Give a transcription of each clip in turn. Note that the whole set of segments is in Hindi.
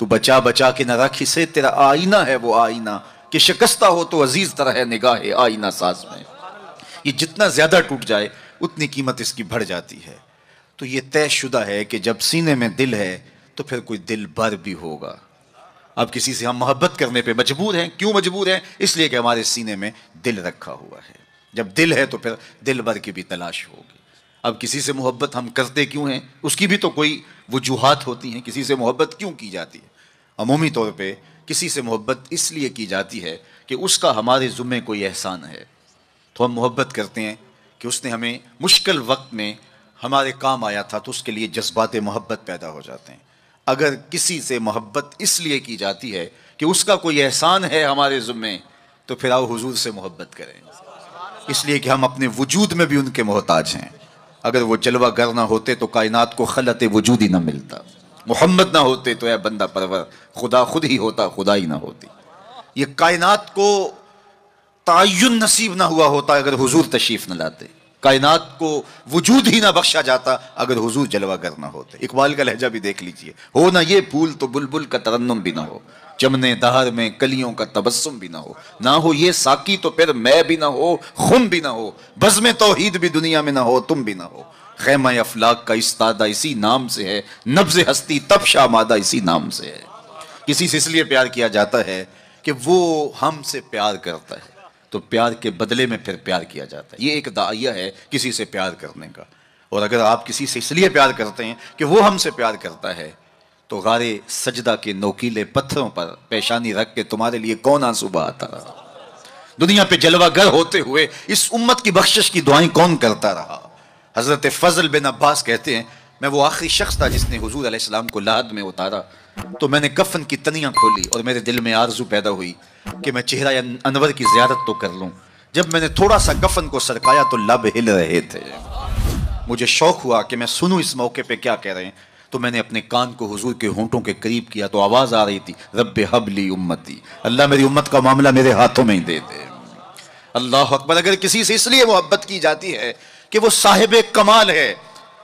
तो बचा बचा के न रख इसे तेरा आईना है वो आईना कि शिकस्ता हो तो अजीज तरह निगाह है आईना सास में ये जितना ज्यादा टूट जाए उतनी कीमत इसकी बढ़ जाती है तो ये तयशुदा है कि जब सीने में दिल है तो फिर कोई दिल भर भी होगा अब किसी से हम मोहब्बत करने पे मजबूर हैं क्यों मजबूर हैं इसलिए कि हमारे सीने में दिल रखा हुआ है जब दिल है तो फिर दिल भर की भी तलाश होगी अब किसी से मोहब्बत हम करते क्यों हैं उसकी भी तो कोई वजूहत होती हैं किसी से मोहब्बत क्यों की जाती है अमूमी तौर पर किसी से मोहब्बत इसलिए की जाती है कि उसका हमारे ज़ुम्मे कोई एहसान है तो हम मोहब्बत करते हैं कि उसने हमें मुश्किल वक्त में हमारे काम आया था तो उसके लिए जज्बात मोहब्बत पैदा हो जाते हैं अगर किसी से मोहब्बत इसलिए की जाती है कि उसका कोई एहसान है हमारे ज़ुम्मे तो फिर आओ हुजूर से मोहब्बत करें इसलिए कि हम अपने वजूद में भी उनके मोहताज हैं अगर वो जलवा गर ना होते तो कायनात को खलत वजूद ही ना मिलता मोहम्मद ना होते तो यह बंदा परवर खुदा खुद ही होता खुदा ही ना होती ये कायनात को तयन नसीब ना हुआ होता अगर हुजूर तशीफ न लाते कायनात को वजूद ही ना बख्शा जाता अगर हुजूर जलवा गर ना होते इकबाल का लहजा भी देख लीजिए हो ना ये फूल तो बुलबुल का तरन्नम भी ना हो चमने दहर में कलियों का तबस्सुम भी ना हो ना हो ये साकी तो फिर मैं भी ना हो खुम भी ना हो बज़म तोहीद भी दुनिया में ना हो तुम भी ना हो खैमा अफलाक का इस्तादा इसी नाम से है नब्ज हस्ती तबशा मादा इसी नाम से है किसी से इसलिए प्यार किया जाता है कि वो हमसे प्यार करता है तो प्यार के बदले में फिर प्यार किया जाता है ये एक दाइया है किसी से प्यार करने का और अगर आप किसी से इसलिए प्यार करते हैं कि वो हमसे प्यार करता है तो गारे सजदा के नोकीले पत्थरों पर पेशानी रख के तुम्हारे लिए कौन आंसू बहाता रहा दुनिया पे जलवागर होते हुए इस उम्मत की बख्शिश की दुआएं कौन करता रहा हज़रत फजल बिन अब्बास कहते हैं मैं वो आखिरी शख्स था जिसने हजूर आसमाम को लाद में उतारा तो मैंने कफन की तनिया खोली और मेरे दिल में आरजू पैदा हुई कि मैं चेहरा या अनवर की ज्यारत तो कर लूं जब मैंने थोड़ा सा कफन को सरकाया तो लब हिल रहे थे मुझे शौक हुआ कि मैं सुनूं इस मौके पे क्या कह रहे हैं तो मैंने अपने कान को हुजूर के होंठों के करीब किया तो आवाज़ आ रही थी रब हबली उम्मती अल्लाह मेरी उम्मत का मामला मेरे हाथों में ही दे दे अल्लाह अकबर अगर किसी से इसलिए मोहब्बत की जाती है कि वो साहिब कमाल है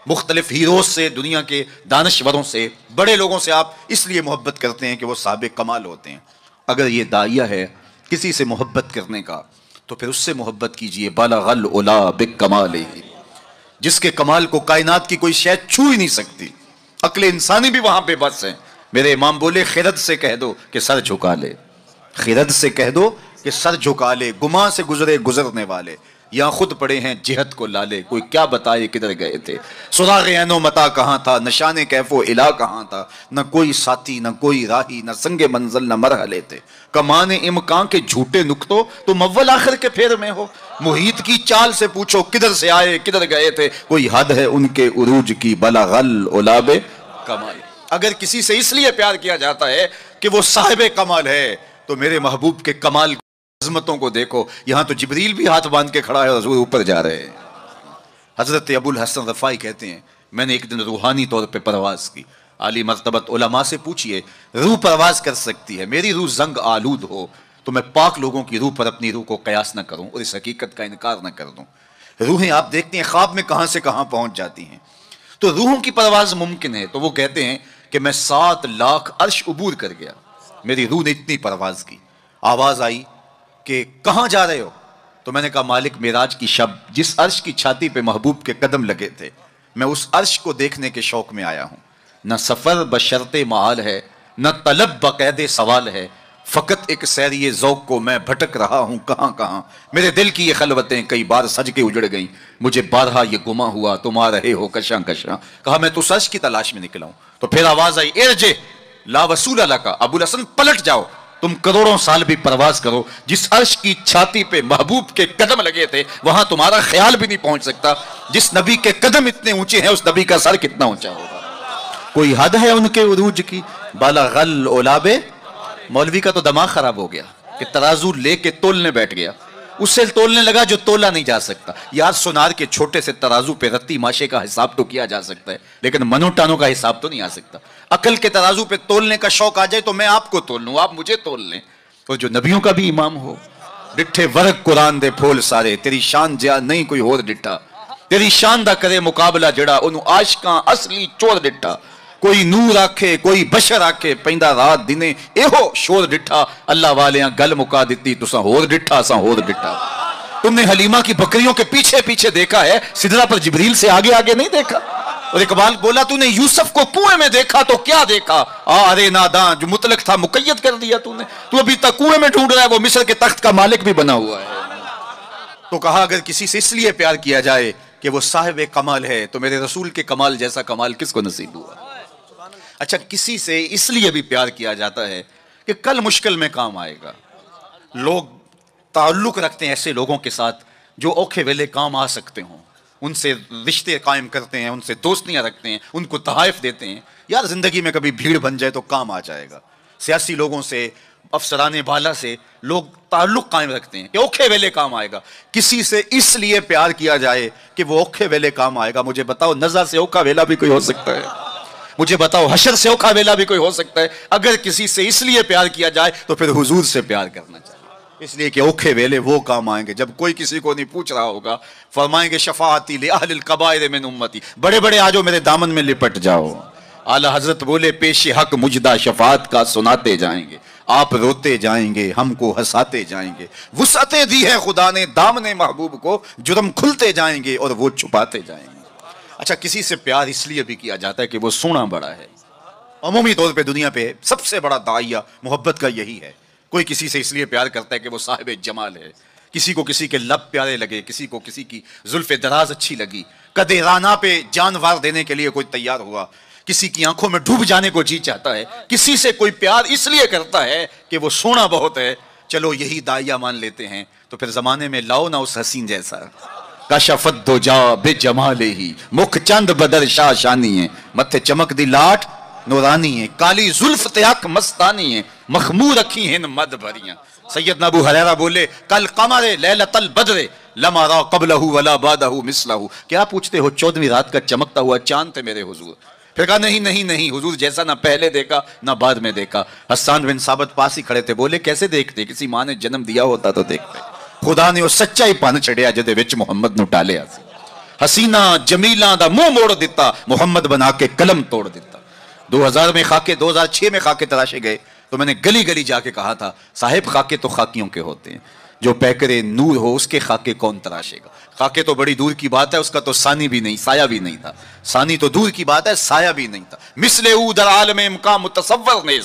मुख्तलिफ हीरोज से दुनिया के दानश्वरों से बड़े लोगों से आप इसलिए मोहब्बत करते हैं कि वो साहब कमाल होते हैं अगर ये दाइया है किसी से मोहब्बत करने का तो फिर उससे मोहब्बत कीजिए बाला गल उला बिक कमाल जिसके कमाल को कायनात की कोई शायद छू ही नहीं सकती अकल इंसानी भी वहां पे बस है मेरे इमाम बोले खिरत से कह दो कि सर झुका ले खिरत से कह दो कि सर झुका ले गुमा से गुजरे गुजरने वाले या खुद पड़े हैं जिहत को लाले कोई क्या बताए किधर गए थे सुराग एनो मता कहाँ था नशान कैफो इला कहाँ था न कोई साथी न कोई राही न संगे मंजिल न मरहले थे कमाने इमकान के झूठे नुकतो तो मव्वल आखिर के फेर में हो मुहित की चाल से पूछो किधर से आए किधर गए थे कोई हद है उनके उरूज की बला गल ओलाबे कमाल अगर किसी से इसलिए प्यार किया जाता है कि वो साहिब कमाल है तो मेरे महबूब के कमाल अजमतों को देखो यहां तो जबरील भी हाथ बांध के खड़ा है हजूर ऊपर जा रहे हैं हजरत अबुल हसन रफ़ाई कहते हैं मैंने एक दिन रूहानी तौर पर परवाज़ की आली मरतबत उलमा से पूछिए रूह परवाज़ कर सकती है मेरी रूह जंग आलूद हो तो मैं पाक लोगों की रूह पर अपनी रूह को कयास न करूं और इस हकीकत का इनकार न कर दूं रूहें आप देखते हैं ख्वाब में कहां से कहां पहुंच जाती हैं तो रूहों की परवाज मुमकिन है तो वो कहते हैं कि मैं सात लाख अर्श उबूर कर गया मेरी रूह ने इतनी परवाज की आवाज आई कि कहां जा रहे हो तो मैंने कहा मालिक मेराज की शब जिस अर्श की छाती पे महबूब के कदम लगे थे मैं उस अर्श को देखने के शौक में आया हूं न सफ़र बशरते महाल है न तलब बकैदे सवाल है फ़कत एक सैरिय जौक को मैं भटक रहा हूं कहां कहां मेरे दिल की ये खलबतें कई बार सज के उजड़ गई मुझे बारहा ये गुमा हुआ तुम आ रहे हो कशां कशां कहा मैं तो सच की तलाश में निकला हूं तो फिर आवाज़ आई एरजे लावसूल अला का अबुल हसन पलट जाओ तुम करोड़ों साल भी प्रवास करो जिस अर्श की छाती पे महबूब के कदम लगे थे वहां तुम्हारा ख्याल भी नहीं पहुंच सकता जिस नबी के कदम इतने ऊंचे हैं उस नबी का सर कितना ऊंचा होगा कोई हद है उनके उरूज की बाला गल ओलाबे मौलवी का तो दिमाग खराब हो गया कि तराजू लेके तोलने बैठ गया उससे तोलने लगा जो तोला नहीं जा सकता यार सुनार के छोटे से तराजू पे रत्ती माशे का हिसाब तो किया जा सकता है लेकिन मनोटानों का हिसाब तो नहीं आ सकता अकल के तराजू पे तोलने का शौक आ जाए तो मैं आपको तोल लू आप मुझे तोल लें और जो नबियों का भी इमाम हो डिठे वर्ग कुरान दे फोल सारे तेरी शान ज्या नहीं कोई होर डिठा तेरी शान दा करे मुकाबला जड़ा ओनू आशका असली चोर डिठा कोई नूर आखे कोई बशर आखे ਪੈਂਦਾ रात दिने ਇਹੋ शोर डिठा अल्लाह वाले गल मुका दी तुसा होर डिठा असा होर डिठा तुमने हलीमा की बकरियों के पीछे पीछे देखा है सिदरा पर जबरील से आगे आगे नहीं देखा और इकबाल बोला तूने यूसुफ को कुएं में देखा तो क्या देखा आ अरे नादा जो मुतलक था मुकैत कर दिया तूने तू अभी तक कुएं में ढूंढ रहा है वो मिस्र के तख्त का मालिक भी बना हुआ है तो कहा अगर किसी से इसलिए प्यार किया जाए कि वो साहिब कमाल है तो मेरे रसूल के कमाल जैसा कमाल किसको नसीब हुआ अच्छा किसी से इसलिए भी प्यार किया जाता है कि कल मुश्किल में काम आएगा लोग ताल्लुक रखते हैं ऐसे लोगों के साथ जो औखे वेले काम आ सकते हों उनसे रिश्ते कायम करते हैं उनसे दोस्तियां रखते हैं उनको तहफ़ देते हैं यार ज़िंदगी में कभी भीड़ बन जाए तो काम आ जाएगा सियासी लोगों से अफसराने बाला से लोग ताल्लुक कायम रखते हैं कि औखे वेले काम आएगा किसी से इसलिए प्यार किया जाए कि वो औखे वेले काम आएगा मुझे बताओ नज़र से औखा वेला भी कोई हो सकता है मुझे बताओ हशर से औखा वेला भी कोई हो सकता है अगर किसी से इसलिए प्यार किया जाए तो फिर हुजूर से प्यार करना चाहिए इसलिए कि औखे वेले वो काम आएंगे जब कोई किसी को नहीं पूछ रहा होगा फरमाएंगे शफाती ले अहल कबायर में उम्मती बड़े बड़े आ जाओ मेरे दामन में लिपट जाओ आला हजरत बोले पेश हक मुजदा शफात का सुनाते जाएंगे आप रोते जाएंगे हमको हंसाते जाएंगे वसअतें दी है खुदा ने दामने महबूब को जुर्म खुलते जाएंगे और वो छुपाते जाएंगे अच्छा किसी से प्यार इसलिए भी किया जाता है कि वो सोना बड़ा है अमूमी तौर पे दुनिया पे सबसे बड़ा दाइया मोहब्बत का यही है कोई किसी से इसलिए प्यार करता है कि वो साहिब जमाल है किसी को किसी के लब प्यारे लगे किसी को किसी की जुल्फ दराज अच्छी लगी कदे राना पे जानवार देने के लिए कोई तैयार हुआ किसी की आंखों में डूब जाने को जी चाहता है किसी से कोई प्यार इसलिए करता है कि वो सोना बहुत है चलो यही दाइया मान लेते हैं तो फिर जमाने में लाओ ना उस हसीन जैसा कशफत दो जा बे ले ही मुख चंद बदल शाह शानी है मथे चमक दी लाट नूरानी है काली जुल्फ ते अख मस्तानी है मखमूर रखी है मद भरिया सैयद नबू हरेरा बोले कल कमर लैलतल बदरे लमा रा कबल वला बादहू मिसलाहू क्या पूछते हो चौदहवीं रात का चमकता हुआ चांद थे मेरे हुजूर फिर कहा नहीं नहीं नहीं हुजूर जैसा ना पहले देखा ना बाद में देखा हस्सान बिन साबत पास ही खड़े थे बोले कैसे देखते किसी माँ ने जन्म दिया होता तो देखते खुदा ने सच्चा ही भन छड़िया जिद मुहम्मद ਵਿੱਚ ਮੁਹੰਮਦ हसीना जमीलों का मूह मोड़ दिता मुहम्मद बना के कलम तोड़ दिता दो हजार में खाके दो हजार छह में खाके तराशे गए तो मैंने गली गली जाके कहा था साहेब खाके तो खाकियों के होते हैं जो पैकरे नूर हो उसके खाके कौन तराशेगा खाके तो बड़ी दूर की बात है उसका तो सानी भी नहीं साया भी नहीं था सानी तो दूर की बात है साया भी नहीं था मिसल उदर आलम इमका मुतसवर ने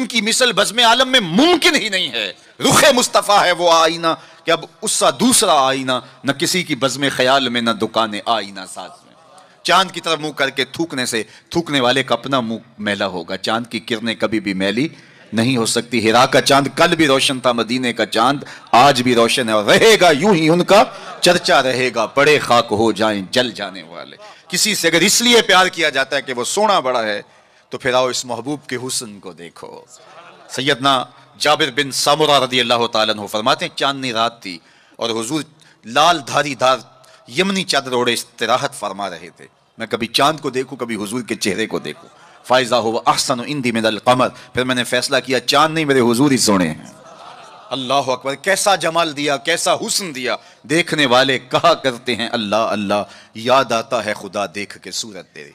उनकी मिसल बजम आलम में मुमकिन ही नहीं है रुख मुस्तफ़ा है वो आईना कि अब उसका दूसरा आईना न किसी की बज़म ख्याल में न दुकान आईना साज में चांद की तरफ मुंह करके थूकने से थूकने वाले का अपना मुंह मैला होगा चांद की किरणें कभी भी मैली नहीं हो सकती हिरा का चांद कल भी रोशन था मदीने का चांद आज भी रोशन है और रहेगा यूं ही उनका चर्चा रहेगा बड़े खाक हो जाएं जल जाने वाले किसी से अगर इसलिए प्यार किया जाता है कि वो सोना बड़ा है तो फिर आओ इस महबूब के हुसन को देखो सैदना जाबिर बिन सामुरा रदी अल्लाह तु फरमाते हैं चांदनी रात थी और हुजूर लाल धारी धार यमनी चादर ओढ़े इस्तराहत फरमा रहे थे मैं कभी चांद को देखूँ कभी हुजूर के चेहरे को देखूँ फायजा हो अहसन इंदी मिनल कमर फिर मैंने फैसला किया चांद नहीं मेरे हुजूर ही सोने हैं अल्लाह अकबर कैसा जमाल दिया कैसा हुस्न दिया देखने वाले कहा करते हैं अल्लाह अल्लाह याद आता है खुदा देख के सूरत तेरी